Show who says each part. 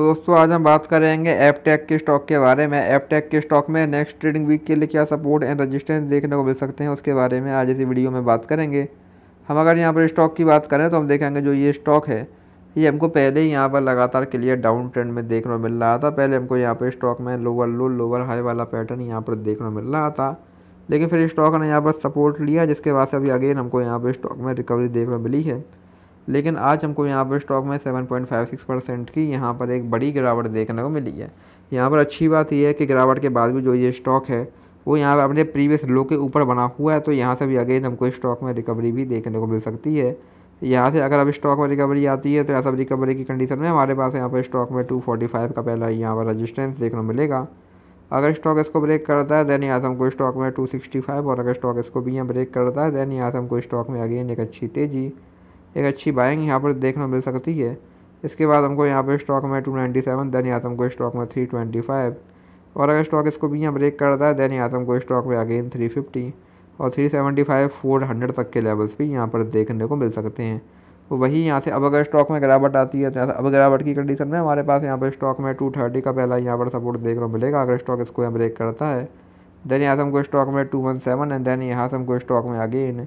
Speaker 1: तो दोस्तों आज हम बात करेंगे एपटेक के स्टॉक के बारे में एपटेक के स्टॉक में नेक्स्ट ट्रेडिंग वीक के लिए क्या सपोर्ट एंड रेजिस्टेंस देखने को मिल सकते हैं उसके बारे में आज इसी वीडियो में बात करेंगे हम अगर यहाँ पर स्टॉक की बात करें तो हम देखेंगे जो ये स्टॉक है ये हमको पहले ही यहाँ पर लगातार क्लियर डाउन ट्रेंड में देखने को मिल रहा था पहले हमको यहाँ पर स्टॉक में लोअर लो लोअर हाई वाला पैटर्न यहाँ पर देखने को मिल रहा था लेकिन फिर स्टॉक ने यहाँ पर सपोर्ट लिया जिसके बाद से अभी अगेन हमको यहाँ पर स्टॉक में रिकवरी देखने को मिली है लेकिन आज हमको यहाँ पर स्टॉक में 7.56 परसेंट की यहाँ पर एक बड़ी गिरावट देखने को मिली है यहाँ पर अच्छी बात यह है कि गिरावट के बाद भी जो ये स्टॉक है वो यहाँ पर अपने प्रीवियस लो के ऊपर बना हुआ है तो यहाँ से भी अगेन हमको स्टॉक में रिकवरी भी देखने को मिल सकती है यहाँ से अगर अब स्टॉक में रिकवरी आती है तो यहाँ सब रिकवरी की कंडीशन में हमारे पास यहाँ पर स्टॉक में फाइव का पहला यहाँ पर रजिस्टेंस देखने को मिलेगा अगर स्टॉक इसको ब्रेक करता है देन यहाँ से हमको स्टॉक में 265 और अगर स्टॉक इसको भी यहाँ ब्रेक करता है देन यहाँ से हमको स्टॉक में अगेन एक अच्छी तेज़ी एक अच्छी बाइंग यहाँ पर देखने मिल सकती है इसके बाद हमको यहाँ पर स्टॉक में टू नाइन्टी सेवन देन यहाँ हमको स्टॉक में थ्री ट्वेंटी फाइव और अगर स्टॉक इसको भी यहाँ ब्रेक करता है देन यहाँ हमको स्टॉक में अगेन थ्री फिफ्टी और three seventy five four hundred तक के लेवल्स भी यहाँ पर देखने को मिल सकते हैं तो वही यहाँ से अब अगर स्टॉक में गिरावट आती है तो अब गिरावट की कंडीशन में हमारे पास यहाँ पर स्टॉक में टू थर्टी का पहला यहाँ पर सपोर्ट देखने को मिलेगा अगर स्टॉक इसको यहाँ ब्रेक करता है देन यहाँ से हमको स्टॉक में two one seven and then यहाँ से हमको स्टॉक में अगेन